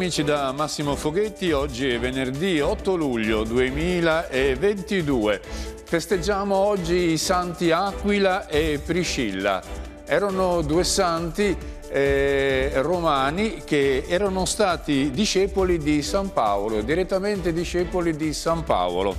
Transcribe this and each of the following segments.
amici da Massimo Foghetti, oggi è venerdì 8 luglio 2022. Festeggiamo oggi i santi Aquila e Priscilla. Erano due santi eh, romani che erano stati discepoli di San Paolo, direttamente discepoli di San Paolo.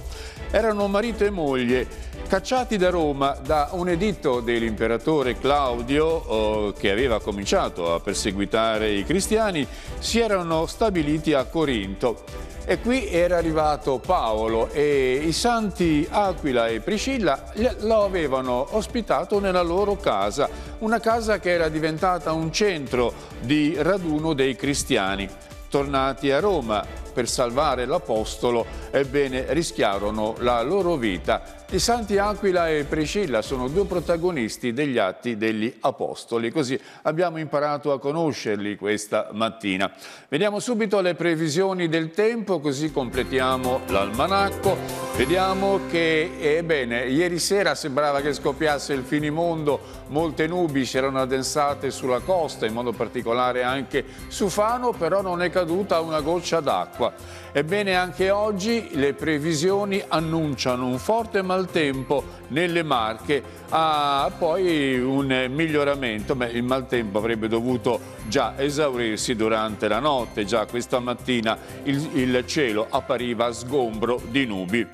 Erano marito e moglie Cacciati da Roma da un editto dell'imperatore Claudio eh, che aveva cominciato a perseguitare i cristiani, si erano stabiliti a Corinto. E qui era arrivato Paolo e i santi Aquila e Priscilla lo avevano ospitato nella loro casa, una casa che era diventata un centro di raduno dei cristiani. Tornati a Roma per salvare l'Apostolo, ebbene rischiarono la loro vita i santi Aquila e Priscilla sono due protagonisti degli Atti degli Apostoli, così abbiamo imparato a conoscerli questa mattina. Vediamo subito le previsioni del tempo, così completiamo l'almanacco. Vediamo che, ebbene, ieri sera sembrava che scoppiasse il finimondo, molte nubi si erano addensate sulla costa, in modo particolare anche su Fano, però non è caduta una goccia d'acqua Ebbene anche oggi le previsioni annunciano un forte maltempo nelle Marche, a ah, poi un miglioramento, Beh, il maltempo avrebbe dovuto già esaurirsi durante la notte, già questa mattina il, il cielo appariva sgombro di nubi.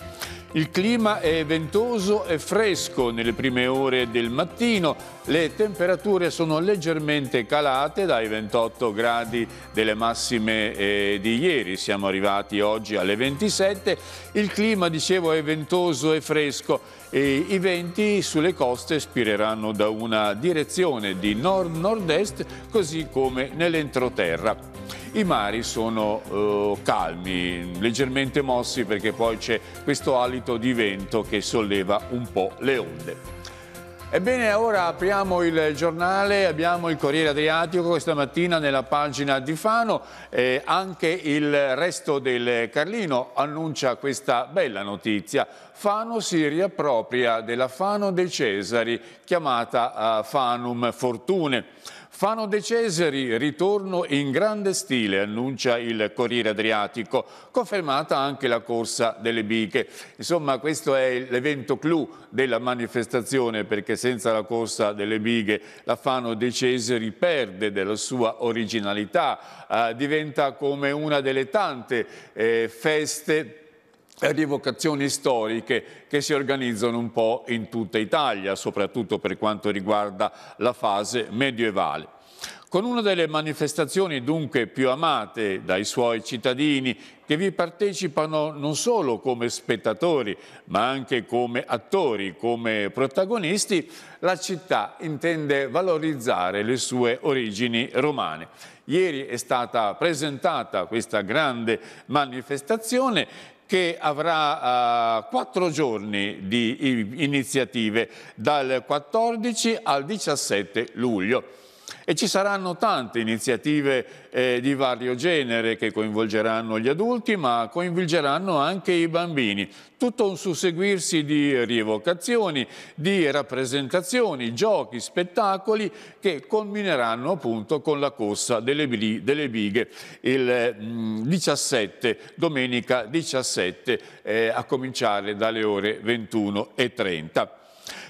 Il clima è ventoso e fresco nelle prime ore del mattino, le temperature sono leggermente calate dai 28 gradi delle massime eh, di ieri, siamo arrivati oggi alle 27, il clima dicevo è ventoso e fresco e i venti sulle coste spireranno da una direzione di nord-nord-est così come nell'entroterra. I mari sono eh, calmi, leggermente mossi perché poi c'è questo alito di vento che solleva un po' le onde. Ebbene, ora apriamo il giornale, abbiamo il Corriere Adriatico questa mattina nella pagina di Fano, e anche il resto del Carlino annuncia questa bella notizia. Fano si riappropria della Fano dei Cesari, chiamata eh, Fanum Fortune. Fano De Cesari, ritorno in grande stile, annuncia il Corriere Adriatico, confermata anche la corsa delle biche. Insomma, questo è l'evento clou della manifestazione, perché senza la corsa delle bighe la Fano De Cesari perde della sua originalità, eh, diventa come una delle tante eh, feste rievocazioni storiche che si organizzano un po' in tutta Italia, soprattutto per quanto riguarda la fase medievale. Con una delle manifestazioni dunque più amate dai suoi cittadini che vi partecipano non solo come spettatori ma anche come attori, come protagonisti, la città intende valorizzare le sue origini romane. Ieri è stata presentata questa grande manifestazione che avrà eh, quattro giorni di iniziative dal 14 al 17 luglio. E ci saranno tante iniziative eh, di vario genere che coinvolgeranno gli adulti, ma coinvolgeranno anche i bambini. Tutto un susseguirsi di rievocazioni, di rappresentazioni, giochi, spettacoli che culmineranno appunto con la corsa delle, delle bighe il mh, mm, 17, domenica 17, eh, a cominciare dalle ore 21.30.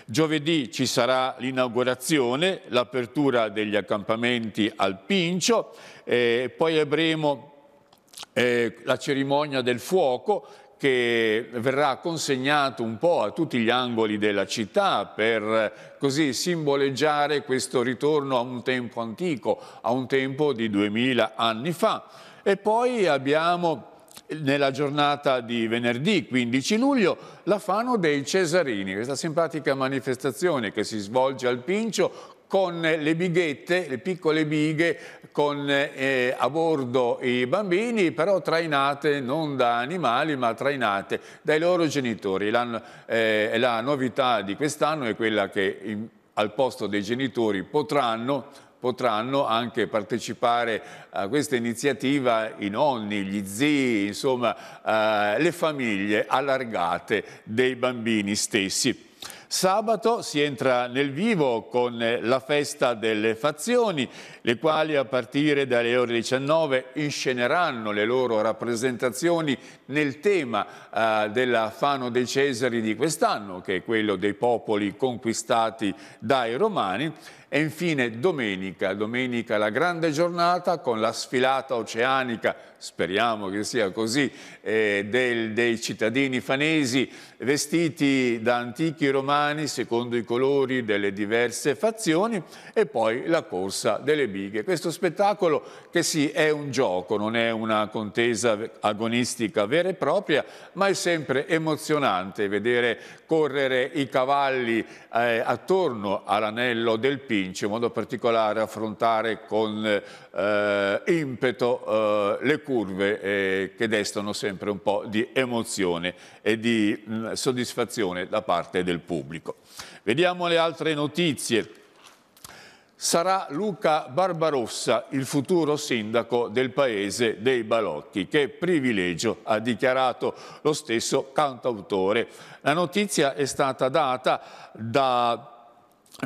Giovedì ci sarà l'inaugurazione, l'apertura degli accampamenti al Pincio, eh, poi avremo eh, la cerimonia del fuoco che verrà consegnato un po' a tutti gli angoli della città per eh, così simboleggiare questo ritorno a un tempo antico, a un tempo di 2000 anni fa. E poi abbiamo nella giornata di venerdì 15 luglio la Fano dei Cesarini, questa simpatica manifestazione che si svolge al Pincio con le bighette, le piccole bighe con eh, a bordo i bambini, però trainate non da animali ma trainate dai loro genitori. La, eh, la novità di quest'anno è quella che in, al posto dei genitori potranno potranno anche partecipare a questa iniziativa i nonni, gli zii, insomma eh, le famiglie allargate dei bambini stessi. Sabato si entra nel vivo con la festa delle fazioni, le quali a partire dalle ore 19 insceneranno le loro rappresentazioni nel tema eh, Fano dei Cesari di quest'anno, che è quello dei popoli conquistati dai Romani, e infine domenica, domenica la grande giornata con la sfilata oceanica, speriamo che sia così, eh, del, dei cittadini fanesi vestiti da antichi romani secondo i colori delle diverse fazioni e poi la corsa delle bighe. Questo spettacolo che sì è un gioco, non è una contesa agonistica vera, vera e propria, ma è sempre emozionante vedere correre i cavalli eh, attorno all'anello del Pincio, in modo particolare affrontare con eh, impeto eh, le curve eh, che destano sempre un po' di emozione e di mh, soddisfazione da parte del pubblico. Vediamo le altre notizie sarà Luca Barbarossa il futuro sindaco del paese dei Balocchi. Che privilegio, ha dichiarato lo stesso cantautore. La notizia è stata data da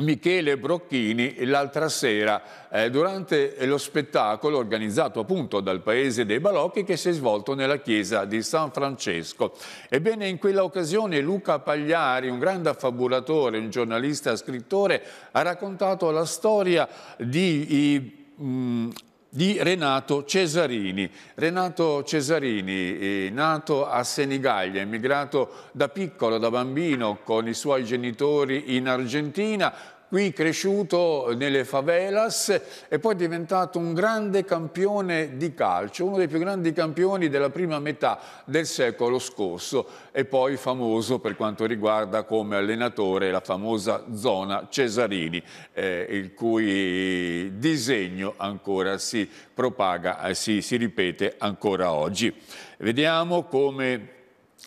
Michele Brocchini l'altra sera eh, durante lo spettacolo organizzato appunto dal Paese dei Balocchi che si è svolto nella chiesa di San Francesco. Ebbene in quella occasione Luca Pagliari, un grande affabulatore, un giornalista, scrittore, ha raccontato la storia di... I, mh, mm, di Renato Cesarini. Renato Cesarini, eh, nato a Senigallia, emigrato da piccolo, da bambino, con i suoi genitori in Argentina, qui cresciuto nelle favelas e poi è diventato un grande campione di calcio, uno dei più grandi campioni della prima metà del secolo scorso e poi famoso per quanto riguarda come allenatore la famosa zona Cesarini, eh, il cui disegno ancora si propaga e si, si ripete ancora oggi. Vediamo come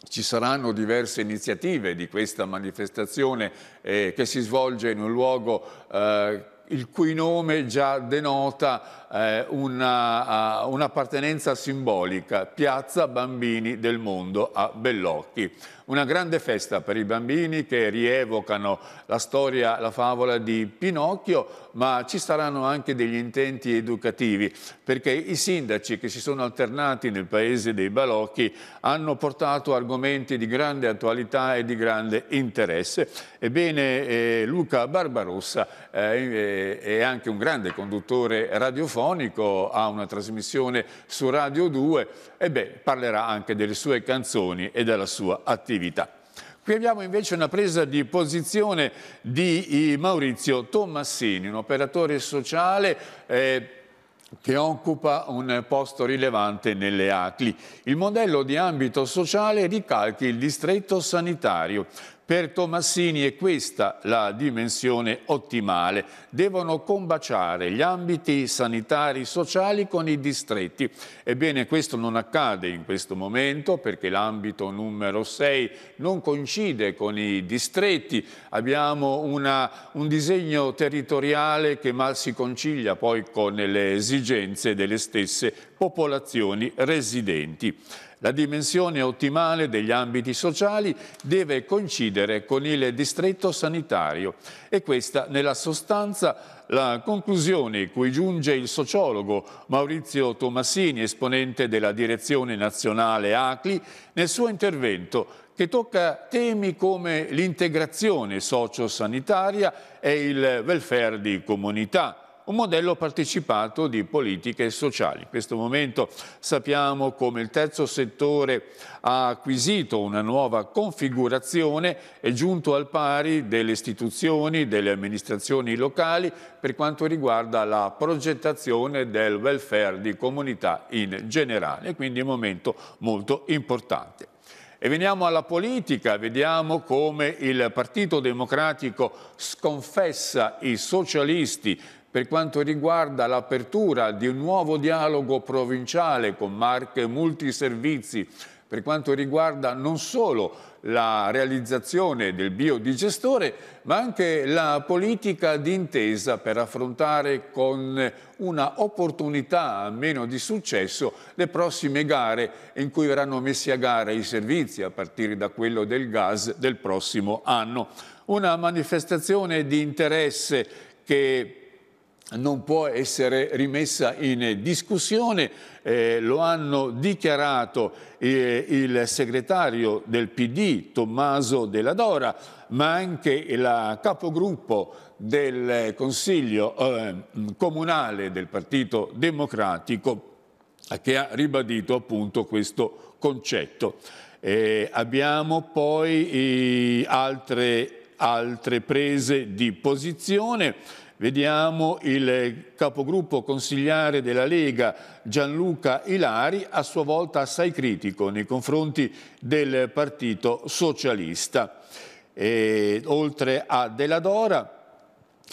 ci saranno diverse iniziative di questa manifestazione eh, che si svolge in un luogo eh, il cui nome già denota eh, un'appartenenza simbolica, Piazza Bambini del Mondo a Bellocchi. Una grande festa per i bambini che rievocano la storia, la favola di Pinocchio, ma ci saranno anche degli intenti educativi, perché i sindaci che si sono alternati nel paese dei Balocchi hanno portato argomenti di grande attualità e di grande interesse. Ebbene, eh, Luca Barbarossa eh, eh è anche un grande conduttore radiofonico, ha una trasmissione su Radio 2 e beh, parlerà anche delle sue canzoni e della sua attività attività. Qui abbiamo invece una presa di posizione di eh, Maurizio Tommassini, un operatore sociale eh, che occupa un posto rilevante nelle ACLI. Il modello di ambito sociale ricalca il distretto sanitario, per Tomassini è questa la dimensione ottimale. Devono combaciare gli ambiti sanitari sociali con i distretti. Ebbene, questo non accade in questo momento perché l'ambito numero 6 non coincide con i distretti. Abbiamo una, un disegno territoriale che mal si concilia poi con le esigenze delle stesse popolazioni residenti. La dimensione ottimale degli ambiti sociali deve coincidere con il distretto sanitario e questa nella sostanza la conclusione cui giunge il sociologo Maurizio Tomassini, esponente della direzione nazionale ACLI, nel suo intervento che tocca temi come l'integrazione sociosanitaria e il welfare di comunità un modello partecipato di politiche sociali. In questo momento sappiamo come il terzo settore ha acquisito una nuova configurazione e giunto al pari delle istituzioni, delle amministrazioni locali per quanto riguarda la progettazione del welfare di comunità in generale, quindi un momento molto importante. E veniamo alla politica, vediamo come il Partito Democratico sconfessa i socialisti per quanto riguarda l'apertura di un nuovo dialogo provinciale con marche multiservizi per quanto riguarda non solo la realizzazione del biodigestore, ma anche la politica d'intesa per affrontare con una opportunità meno di successo le prossime gare in cui verranno messi a gara i servizi a partire da quello del gas del prossimo anno. Una manifestazione di interesse che non può essere rimessa in discussione, eh, lo hanno dichiarato eh, il segretario del PD Tommaso Della Dora, ma anche la capogruppo del Consiglio eh, Comunale del Partito Democratico che ha ribadito appunto questo concetto. abbiamo poi altre, altre prese di posizione Vediamo il capogruppo consigliare della Lega Gianluca Ilari a sua volta assai critico nei confronti del Partito Socialista. E, oltre a Della Dora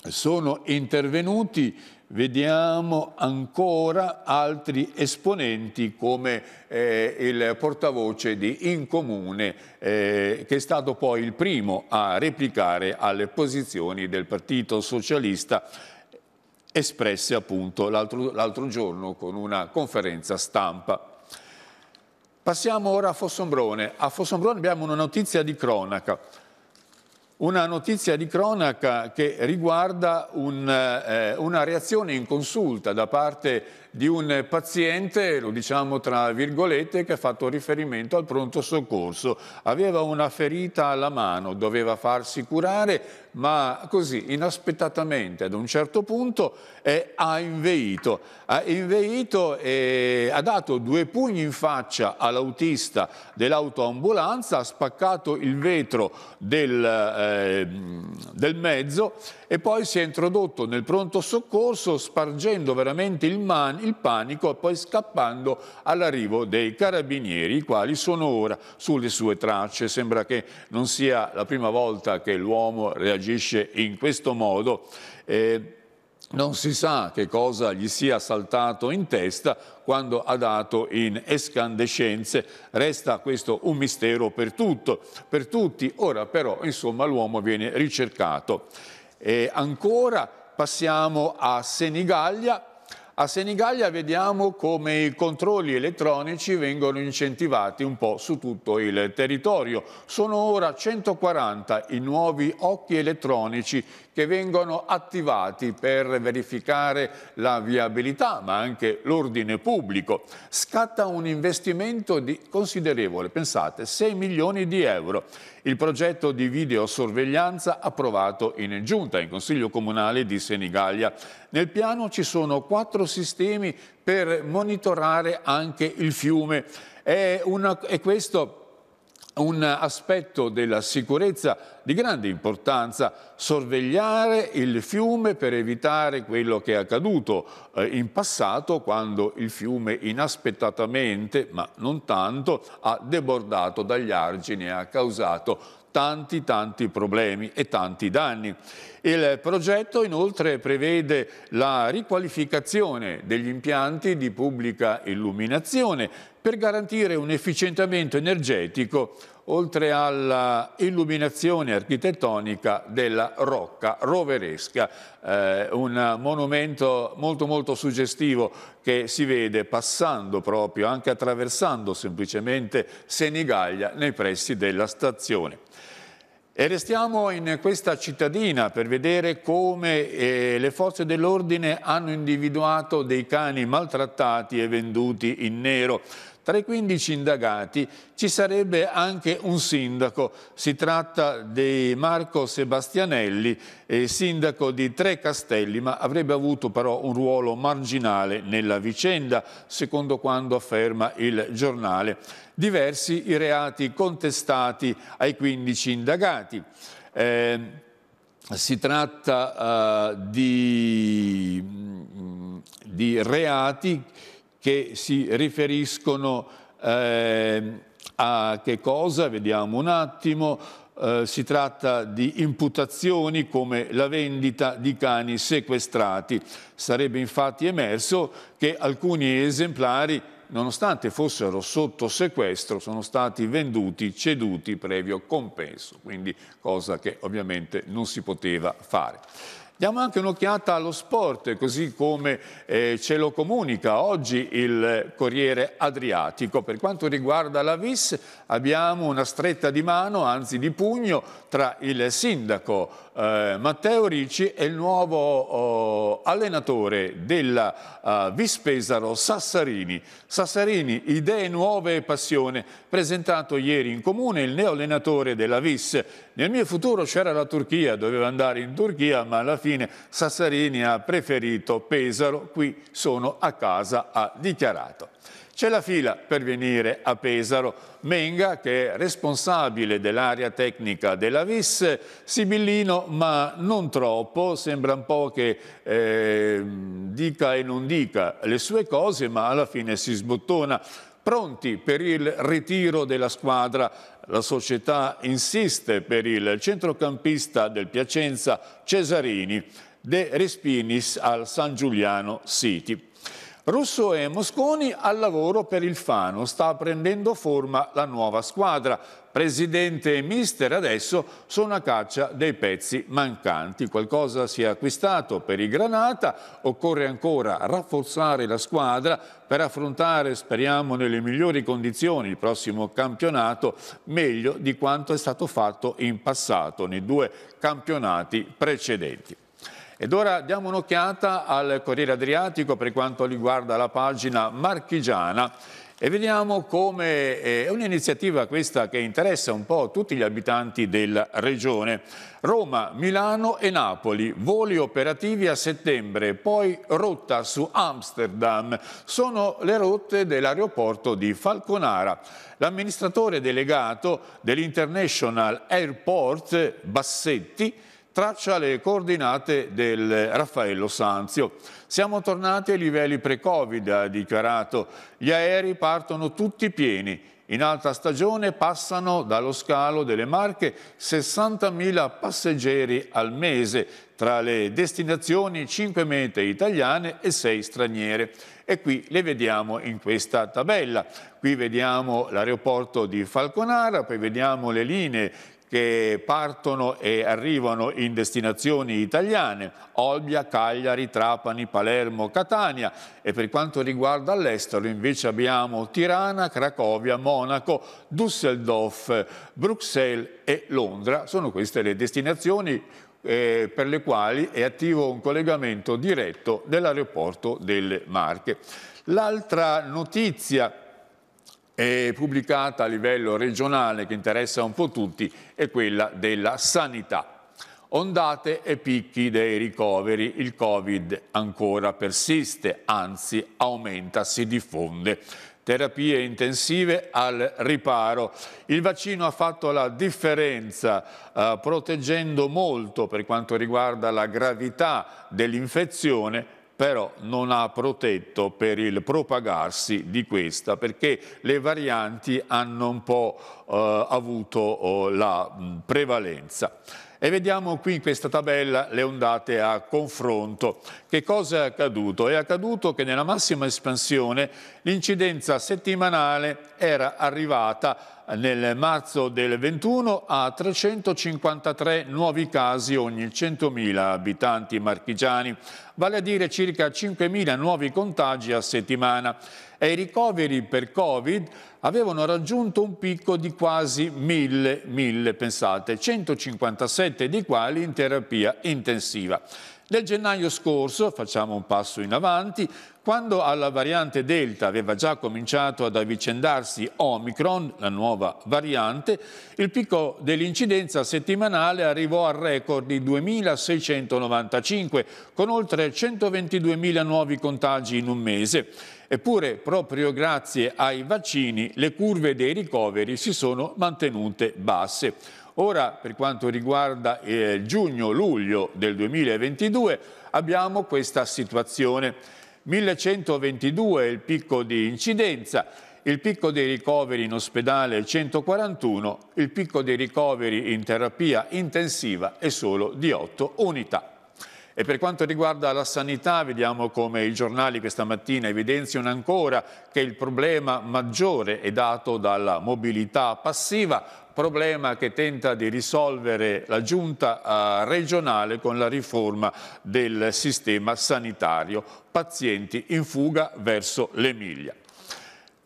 sono intervenuti vediamo ancora altri esponenti come eh, il portavoce di Incomune eh, che è stato poi il primo a replicare alle posizioni del Partito Socialista espresse appunto l'altro giorno con una conferenza stampa. Passiamo ora a Fossombrone. A Fossombrone abbiamo una notizia di cronaca una notizia di cronaca che riguarda un, eh, una reazione in consulta da parte di un paziente, lo diciamo tra virgolette, che ha fatto riferimento al pronto soccorso. Aveva una ferita alla mano, doveva farsi curare, ma così inaspettatamente ad un certo punto eh, ha inveito. Ha inveito e ha dato due pugni in faccia all'autista dell'autoambulanza, ha spaccato il vetro del, eh, del mezzo e poi si è introdotto nel pronto soccorso spargendo veramente il mani il panico, e poi scappando all'arrivo dei carabinieri, i quali sono ora sulle sue tracce. Sembra che non sia la prima volta che l'uomo reagisce in questo modo. Eh, non si sa che cosa gli sia saltato in testa quando ha dato in escandescenze. Resta questo un mistero per, tutto, per tutti. Ora però, insomma, l'uomo viene ricercato. E ancora passiamo a Senigallia a Senigallia vediamo come i controlli elettronici vengono incentivati un po' su tutto il territorio. Sono ora 140 i nuovi occhi elettronici che vengono attivati per verificare la viabilità ma anche l'ordine pubblico. Scatta un investimento di considerevole, pensate, 6 milioni di euro. Il progetto di videosorveglianza approvato in giunta in Consiglio Comunale di Senigallia. Nel piano ci sono quattro sistemi per monitorare anche il fiume. È una, è questo un aspetto della sicurezza di grande importanza, sorvegliare il fiume per evitare quello che è accaduto eh, in passato quando il fiume inaspettatamente, ma non tanto, ha debordato dagli argini e ha causato tanti tanti problemi e tanti danni. Il progetto inoltre prevede la riqualificazione degli impianti di pubblica illuminazione per garantire un efficientamento energetico oltre alla illuminazione architettonica della Rocca Roveresca, eh, un monumento molto molto suggestivo che si vede passando proprio, anche attraversando semplicemente Senigallia nei pressi della stazione. E restiamo in questa cittadina per vedere come eh, le forze dell'ordine hanno individuato dei cani maltrattati e venduti in nero. Tra i 15 indagati ci sarebbe anche un sindaco, si tratta di Marco Sebastianelli, eh, sindaco di Tre Castelli, ma avrebbe avuto però un ruolo marginale nella vicenda, secondo quanto afferma il giornale. Diversi i reati contestati ai 15 indagati. Eh, si tratta eh, di, mm, di reati che si riferiscono eh, a che cosa? Vediamo un attimo. Eh, si tratta di imputazioni come la vendita di cani sequestrati. Sarebbe infatti emerso che alcuni esemplari nonostante fossero sotto sequestro, sono stati venduti, ceduti previo compenso, quindi cosa che ovviamente non si poteva fare. Diamo anche un'occhiata allo sport, così come eh, ce lo comunica oggi il Corriere Adriatico. Per quanto riguarda la VIS abbiamo una stretta di mano, anzi di pugno, tra il sindaco eh, Matteo Ricci è il nuovo oh, allenatore della uh, Vispesaro Sassarini. Sassarini, idee nuove e passione, presentato ieri in comune il neo allenatore della Vis. Nel mio futuro c'era la Turchia, doveva andare in Turchia, ma alla fine Sassarini ha preferito Pesaro, qui sono a casa, ha dichiarato. C'è la fila per venire a Pesaro. Menga, che è responsabile dell'area tecnica della VIS, Sibillino, ma non troppo, sembra un po' che eh, dica e non dica le sue cose, ma alla fine si sbottona pronti per il ritiro della squadra. La società insiste per il centrocampista del Piacenza Cesarini De Respinis al San Giuliano City. Russo e Mosconi al lavoro per il Fano, sta prendendo forma la nuova squadra. Presidente e mister adesso sono a caccia dei pezzi mancanti. Qualcosa si è acquistato per i Granata, occorre ancora rafforzare la squadra per affrontare, speriamo nelle migliori condizioni, il prossimo campionato meglio di quanto è stato fatto in passato nei due campionati precedenti. Ed ora diamo un'occhiata al Corriere Adriatico per quanto riguarda la pagina marchigiana e vediamo come eh, è un'iniziativa questa che interessa un po' tutti gli abitanti della regione. Roma, Milano e Napoli, voli operativi a settembre, poi rotta su Amsterdam. Sono le rotte dell'aeroporto di Falconara. L'amministratore delegato dell'International Airport, Bassetti, traccia le coordinate del Raffaello Sanzio. Siamo tornati ai livelli pre-Covid, ha dichiarato. Gli aerei partono tutti pieni. In alta stagione passano dallo scalo delle Marche 60.000 passeggeri al mese, tra le destinazioni 5 mete italiane e 6 straniere. E qui le vediamo in questa tabella. Qui vediamo l'aeroporto di Falconara, poi vediamo le linee che partono e arrivano in destinazioni italiane, Olbia, Cagliari, Trapani, Palermo, Catania e per quanto riguarda l'estero invece abbiamo Tirana, Cracovia, Monaco, Düsseldorf, Bruxelles e Londra. Sono queste le destinazioni eh, per le quali è attivo un collegamento diretto dell'aeroporto delle Marche. L'altra notizia eh, pubblicata a livello regionale che interessa un po' tutti è quella della sanità. Ondate e picchi dei ricoveri, il Covid ancora persiste, anzi aumenta, si diffonde terapie intensive al riparo. Il vaccino ha fatto la differenza eh, proteggendo molto per quanto riguarda la gravità dell'infezione però non ha protetto per il propagarsi di questa perché le varianti hanno un po' eh, avuto eh, la mh, prevalenza. E vediamo qui in questa tabella le ondate a confronto. Che cosa è accaduto? È accaduto che nella massima espansione l'incidenza settimanale era arrivata nel marzo del 21 a 353 nuovi casi ogni 100.000 abitanti marchigiani, vale a dire circa 5.000 nuovi contagi a settimana e i ricoveri per Covid avevano raggiunto un picco di quasi 1.000, 1.000 pensate, 157 di quali in terapia intensiva. Nel gennaio scorso, facciamo un passo in avanti, quando alla variante Delta aveva già cominciato ad avvicendarsi Omicron, la nuova variante, il picco dell'incidenza settimanale arrivò al record di 2.695, con oltre 122.000 nuovi contagi in un mese. Eppure, proprio grazie ai vaccini, le curve dei ricoveri si sono mantenute basse. Ora, per quanto riguarda eh, giugno-luglio del 2022, abbiamo questa situazione. 1122 è il picco di incidenza, il picco dei ricoveri in ospedale è 141, il picco dei ricoveri in terapia intensiva è solo di 8 unità. E per quanto riguarda la sanità, vediamo come i giornali questa mattina evidenziano ancora che il problema maggiore è dato dalla mobilità passiva, problema che tenta di risolvere la giunta eh, regionale con la riforma del sistema sanitario, pazienti in fuga verso l'Emilia.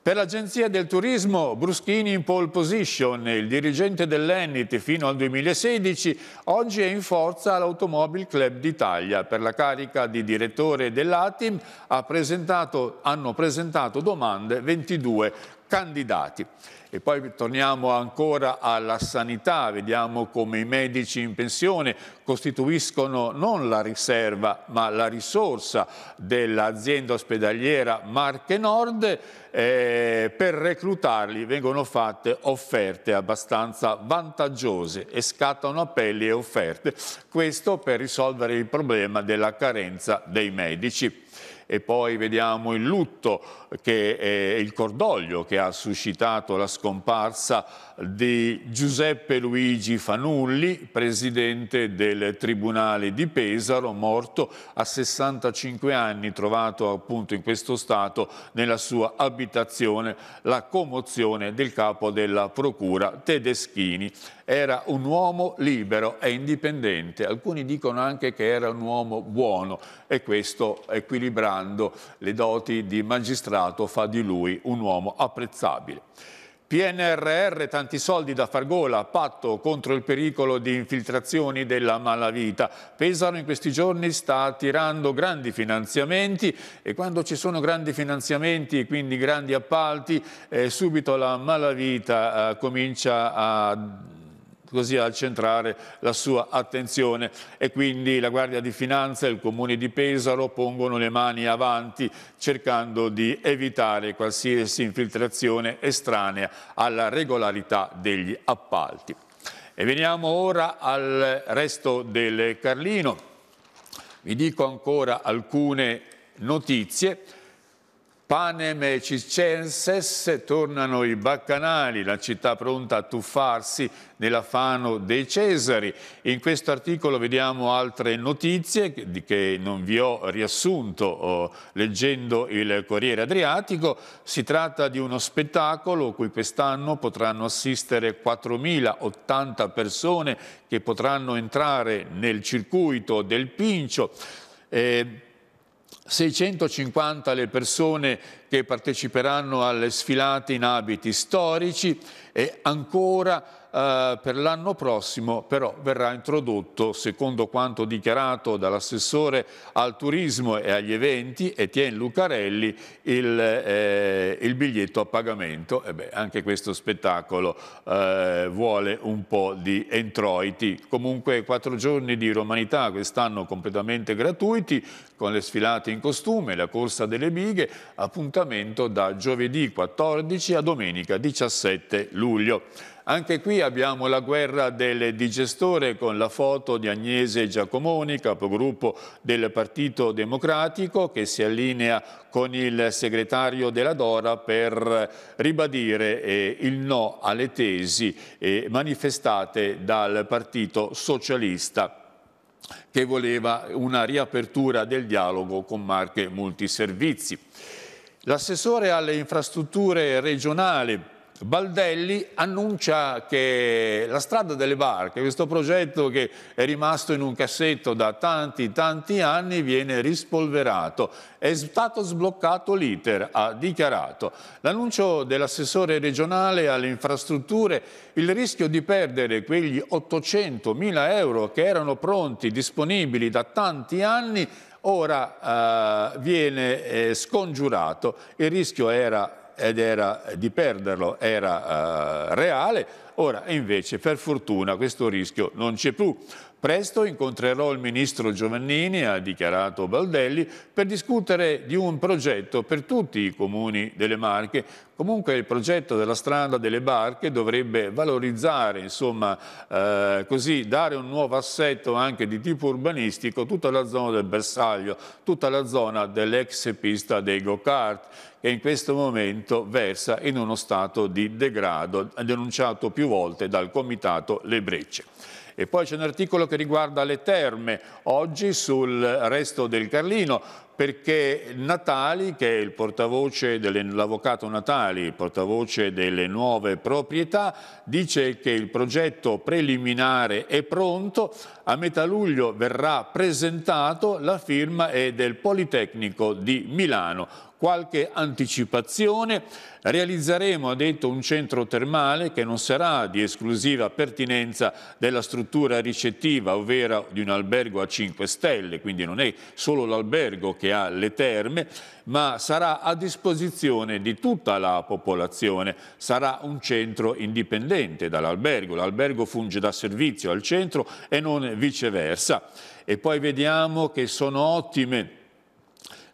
Per l'Agenzia del Turismo, Bruschini in pole position, il dirigente dell'Ennit fino al 2016, oggi è in forza all'Automobile Club d'Italia. Per la carica di direttore dell'Atim ha presentato, hanno presentato domande 22 candidati. E poi torniamo ancora alla sanità, vediamo come i medici in pensione costituiscono non la riserva ma la risorsa dell'azienda ospedaliera Marche Nord. Eh, per reclutarli vengono fatte offerte abbastanza vantaggiose e scattano appelli e offerte. Questo per risolvere il problema della carenza dei medici. E poi vediamo il lutto che è il cordoglio che ha suscitato la scomparsa di Giuseppe Luigi Fanulli, presidente del Tribunale di Pesaro, morto a 65 anni, trovato appunto in questo stato nella sua abitazione, la commozione del capo della Procura Tedeschini. Era un uomo libero e indipendente, alcuni dicono anche che era un uomo buono e questo equilibrando le doti di magistrato Senato fa di lui un uomo apprezzabile. PNRR, tanti soldi da far gola, patto contro il pericolo di infiltrazioni della malavita. Pesaro in questi giorni sta attirando grandi finanziamenti e quando ci sono grandi finanziamenti, quindi grandi appalti, eh, subito la malavita eh, comincia a così al centrare la sua attenzione e quindi la Guardia di Finanza e il Comune di Pesaro pongono le mani avanti cercando di evitare qualsiasi infiltrazione estranea alla regolarità degli appalti. E veniamo ora al resto del Carlino. Vi dico ancora alcune notizie. Panem e Cicenses tornano i baccanali, la città pronta a tuffarsi nell'afano dei Cesari. In questo articolo vediamo altre notizie che non vi ho riassunto oh, leggendo il Corriere Adriatico. Si tratta di uno spettacolo cui quest'anno potranno assistere 4.080 persone che potranno entrare nel circuito del Pincio. Eh, 650 le persone che parteciperanno alle sfilate in abiti storici e ancora eh, per l'anno prossimo però verrà introdotto, secondo quanto dichiarato dall'assessore al turismo e agli eventi, Etienne Lucarelli, il, eh, il biglietto a pagamento. Beh, anche questo spettacolo eh, vuole un po' di entroiti. Comunque quattro giorni di romanità quest'anno completamente gratuiti, con le sfilate in costume, la corsa delle bighe, appuntamento da giovedì 14 a domenica 17 luglio. Anche qui abbiamo la guerra del digestore con la foto di Agnese Giacomoni, capogruppo del Partito Democratico, che si allinea con il segretario della Dora per ribadire eh, il no alle tesi eh, manifestate dal Partito Socialista che voleva una riapertura del dialogo con marche multiservizi. L'assessore alle infrastrutture regionali Baldelli annuncia che la strada delle barche, questo progetto che è rimasto in un cassetto da tanti tanti anni, viene rispolverato. È stato sbloccato l'iter, ha dichiarato. L'annuncio dell'assessore regionale alle infrastrutture, il rischio di perdere quegli 800 mila euro che erano pronti, disponibili da tanti anni, ora eh, viene eh, scongiurato. Il rischio era ed era di perderlo era eh, reale, ora invece per fortuna questo rischio non c'è più. Presto incontrerò il ministro Giovannini, ha dichiarato Baldelli, per discutere di un progetto per tutti i comuni delle Marche. Comunque il progetto della strada delle barche dovrebbe valorizzare, insomma, eh, così dare un nuovo assetto anche di tipo urbanistico tutta la zona del bersaglio, tutta la zona dell'ex pista dei go-kart che in questo momento versa in uno stato di degrado denunciato più volte dal comitato Le Brecce. E poi c'è un articolo che riguarda le terme, oggi sul resto del Carlino, perché Natali, che è il portavoce dell'avvocato Natali, portavoce delle nuove proprietà, dice che il progetto preliminare è pronto, a metà luglio verrà presentato, la firma è del Politecnico di Milano qualche anticipazione. Realizzeremo, ha detto, un centro termale che non sarà di esclusiva pertinenza della struttura ricettiva, ovvero di un albergo a 5 stelle, quindi non è solo l'albergo che ha le terme, ma sarà a disposizione di tutta la popolazione. Sarà un centro indipendente dall'albergo. L'albergo funge da servizio al centro e non viceversa. E poi vediamo che sono ottime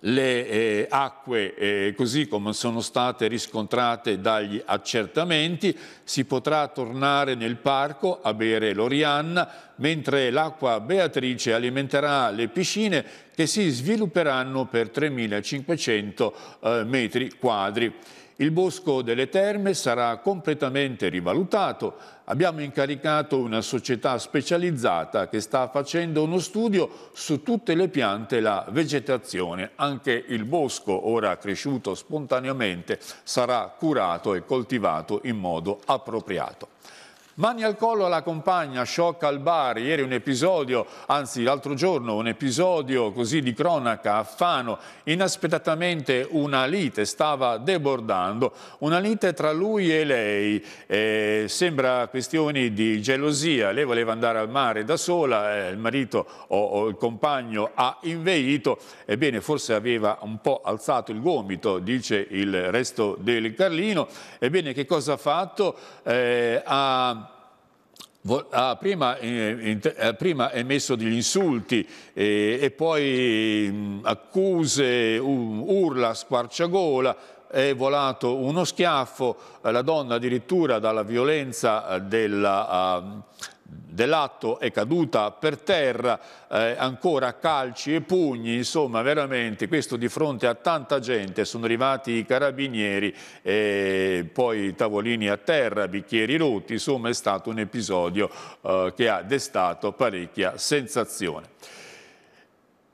le eh, acque eh, così come sono state riscontrate dagli accertamenti, si potrà tornare nel parco a bere l'Orianna, mentre l'acqua Beatrice alimenterà le piscine che si svilupperanno per 3.500 eh, metri quadri. Il bosco delle terme sarà completamente rivalutato, abbiamo incaricato una società specializzata che sta facendo uno studio su tutte le piante e la vegetazione. Anche il bosco, ora cresciuto spontaneamente, sarà curato e coltivato in modo appropriato. Mani al collo alla compagna, shock al bar, ieri un episodio, anzi l'altro giorno un episodio così di cronaca a Fano, inaspettatamente una lite stava debordando, una lite tra lui e lei, eh, sembra questioni di gelosia, lei voleva andare al mare da sola, eh, il marito o, o, il compagno ha inveito, ebbene forse aveva un po' alzato il gomito, dice il resto del Carlino, ebbene che cosa ha fatto? Eh, ha ha ah, prima, eh, eh, prima, emesso degli insulti eh, e poi mh, mm, accuse, um, urla, squarciagola, è volato uno schiaffo, la donna addirittura dalla violenza della, uh, dell'atto è caduta per terra, eh, ancora calci e pugni, insomma veramente questo di fronte a tanta gente, sono arrivati i carabinieri, eh, poi tavolini a terra, bicchieri rotti, insomma è stato un episodio eh, che ha destato parecchia sensazione.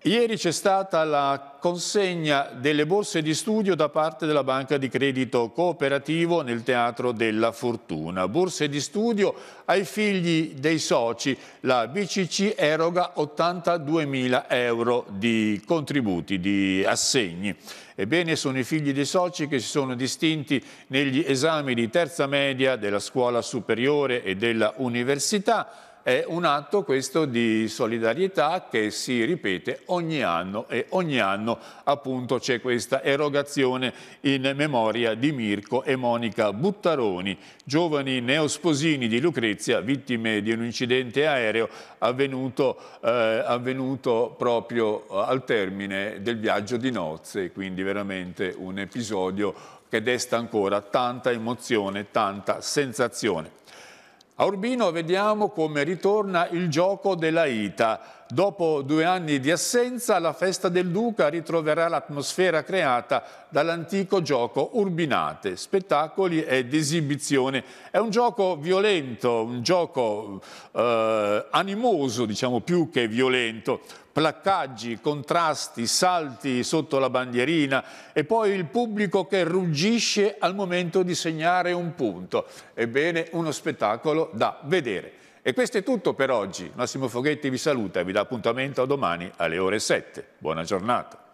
Ieri c'è stata la consegna delle borse di studio da parte della Banca di Credito Cooperativo nel Teatro della Fortuna. Borse di studio ai figli dei soci. La BCC eroga 82.000 euro di contributi, di assegni. Ebbene, sono i figli dei soci che si sono distinti negli esami di terza media della scuola superiore e della università è un atto questo di solidarietà che si ripete ogni anno e ogni anno appunto c'è questa erogazione in memoria di Mirko e Monica Buttaroni, giovani neosposini di Lucrezia, vittime di un incidente aereo avvenuto, eh, avvenuto proprio eh, al termine del viaggio di nozze, quindi veramente un episodio che desta ancora tanta emozione, tanta sensazione. A Urbino vediamo come ritorna il gioco della Ita. Dopo due anni di assenza, la festa del Duca ritroverà l'atmosfera creata dall'antico gioco Urbinate, spettacoli ed esibizione. È un gioco violento, un gioco eh, animoso, diciamo più che violento, placcaggi, contrasti, salti sotto la bandierina e poi il pubblico che ruggisce al momento di segnare un punto. Ebbene, uno spettacolo da vedere. E questo è tutto per oggi. Massimo Foghetti vi saluta e vi dà appuntamento a domani alle ore 7. Buona giornata.